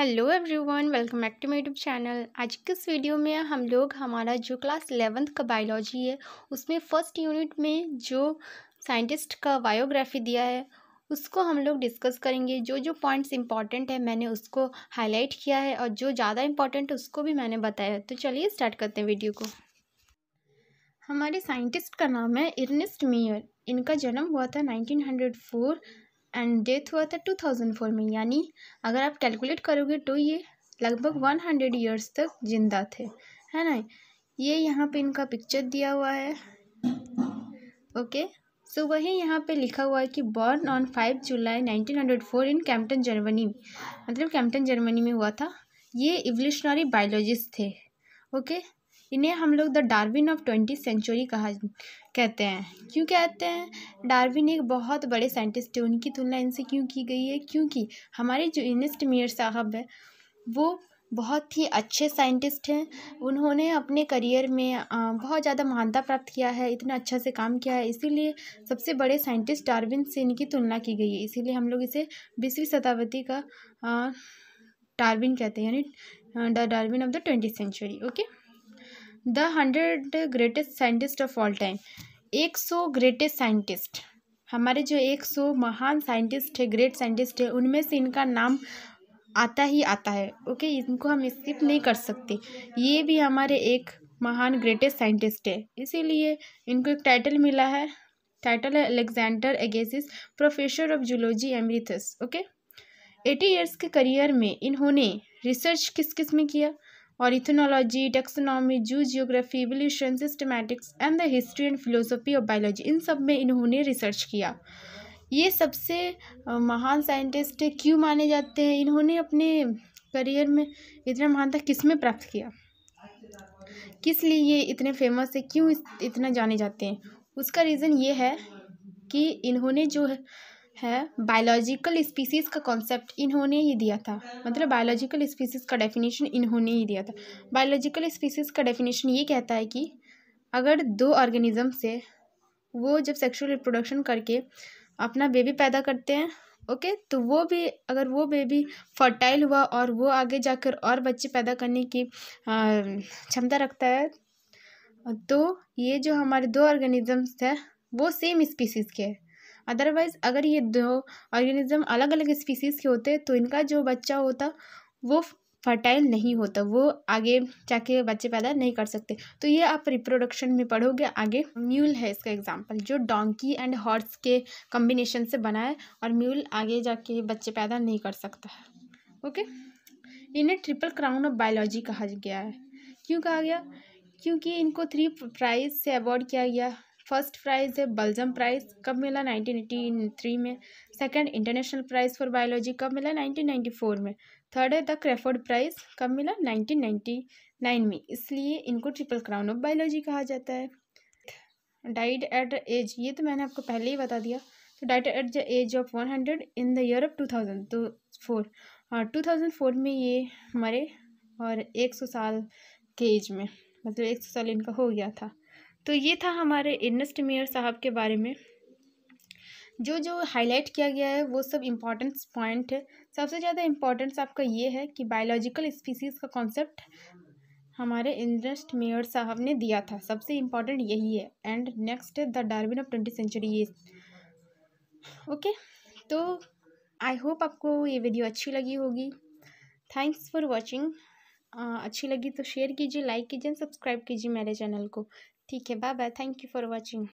hello everyone welcome back to my YouTube channel आज के इस वीडियो में हम लोग हमारा जो क्लास एलेवेंथ का बायोलॉजी है उसमें फ़र्स्ट यूनिट में जो साइंटिस्ट का बायोग्राफी दिया है उसको हम लोग डिस्कस करेंगे जो जो पॉइंट्स इंपॉर्टेंट है मैंने उसको हाईलाइट किया है और जो ज़्यादा इम्पॉर्टेंट है उसको भी मैंने बताया तो चलिए स्टार्ट करते हैं वीडियो को हमारे साइंटिस्ट का नाम है इर्निस्ट मेयर इनका जन्म हुआ था फोर एंड डेथ हुआ था टू थाउजेंड फोर में यानी अगर आप कैलकुलेट करोगे तो ये लगभग वन हंड्रेड ईयर्स तक जिंदा थे है ना ये यहाँ पे इनका पिक्चर दिया हुआ है ओके सो वही यहाँ पे लिखा हुआ है कि born on five July nineteen hundred four in Kempten Germany मतलब कैम्पटन जर्मनी में हुआ था ये इवोल्यूशनरी बायोलॉजिस्ट थे ओके इन्हें हम लोग the Darwin of twenty century कहा कहते हैं क्यों कहते हैं डार्विन एक बहुत बड़े साइंटिस्ट थे उनकी तुलना इनसे क्यों की गई है क्योंकि हमारे जो इनस्ट मीर साहब हैं वो बहुत ही अच्छे साइंटिस्ट हैं उन्होंने अपने करियर में बहुत ज़्यादा महानता प्राप्त किया है इतना अच्छा से काम किया है इसीलिए सबसे बड़े साइंटिस्ट डार्विन से इनकी तुलना की गई है इसीलिए हम लोग इसे बीसवीं शताब्दी का डार्विन कहते हैं यानी the Darwin of the twenty century okay the hundred greatest scientist of all time एक सौ ग्रेटेस्ट साइंटिस्ट हमारे जो एक सौ महान साइंटिस्ट है ग्रेट साइंटिस्ट है उनमें से इनका नाम आता ही आता है ओके इनको हम स्किप नहीं कर सकते ये भी हमारे एक महान ग्रेटेस्ट साइंटिस्ट है इसीलिए इनको एक टाइटल मिला है टाइटल है Alexander Agassiz professor of zoology emeritus okay eighty years के करियर में इन्होंने रिसर्च किस किस में किया और ethology taxonomy zoogeography evolution systematics and the history and philosophy of biology इन सब में इन्होंने रिसर्च किया ये सबसे महान साइंटिस्ट क्यों माने जाते हैं इन्होंने अपने करियर में इतना महानता किस में प्राप्त किया किस लिए ये इतने फेमस है क्यों इतना जाने जाते हैं उसका रीज़न ये है कि इन्होंने जो है है बायोलॉजिकल स्पीसीज का कॉन्सेप्ट इन्होंने ही दिया था मतलब बायोलॉजिकल स्पीसीज का डेफिनेशन इन्होंने ही दिया था बायोलॉजिकल स्पीसीज का डेफिनेशन ये कहता है कि अगर दो ऑर्गेनिज्म से वो जब सेक्सुअल रिप्रोडक्शन करके अपना बेबी पैदा करते हैं ओके तो वो भी अगर वो बेबी फर्टाइल हुआ और वो आगे जाकर और बच्चे पैदा करने की क्षमता रखता है तो ये जो हमारे दो ऑर्गेनिजम्स हैं वो सेम स्पीसीज़ के हैं अदरवाइज़ अगर ये दो ऑर्गेनिज्म अलग अलग स्पीसीज़ के होते तो इनका जो बच्चा होता वो फर्टाइल नहीं होता वो आगे जाके बच्चे पैदा नहीं कर सकते तो ये आप रिप्रोडक्शन में पढ़ोगे आगे म्यूल है इसका एग्जाम्पल जो डोंकी एंड हॉर्स के कम्बिनेशन से बना है और म्यूल आगे जाके बच्चे पैदा नहीं कर सकता है ओके इन्हें ट्रिपल क्राउन ऑफ बायोलॉजी कहा गया है क्यों कहा गया क्योंकि इनको थ्री प्राइज से अवॉर्ड किया गया फर्स्ट प्राइज़ है बल्जम प्राइज़ कब मिला 1983 में second international prize for biology कब मिला 1994 में थर्ड है द क्रेफोर्ड प्राइज़ कब मिला 1999 में इसलिए इनको ट्रिपल क्राउन ऑफ बायोलॉजी कहा जाता है डाइड एट एज ये तो मैंने आपको पहले ही बता दिया तो died at the age of one hundred in the year of two thousand तो फोर और टू थाउजेंड फोर में ये मरे और एक सौ साल के एज में मतलब एक सौ साल इनका हो गया था तो ये था हमारे इर्नेस्ट मेयर साहब के बारे में जो जो हाईलाइट किया गया है वो सब इम्पॉर्टेंस पॉइंट है सबसे ज़्यादा इम्पॉर्टेंस आपका ये है कि बायोलॉजिकल स्पीसीज़ का कॉन्सेप्ट हमारे इंद्रस्ट मेयर साहब ने दिया था सबसे इम्पॉर्टेंट यही है and next the Darwin of twenty century ये ओके तो आई होप आपको ये वीडियो अच्छी लगी होगी थैंक्स फॉर वॉचिंग अच्छी लगी तो शेयर कीजिए लाइक कीजिए सब्सक्राइब कीजिए मेरे चैनल को ठीक है bye bye thank you for watching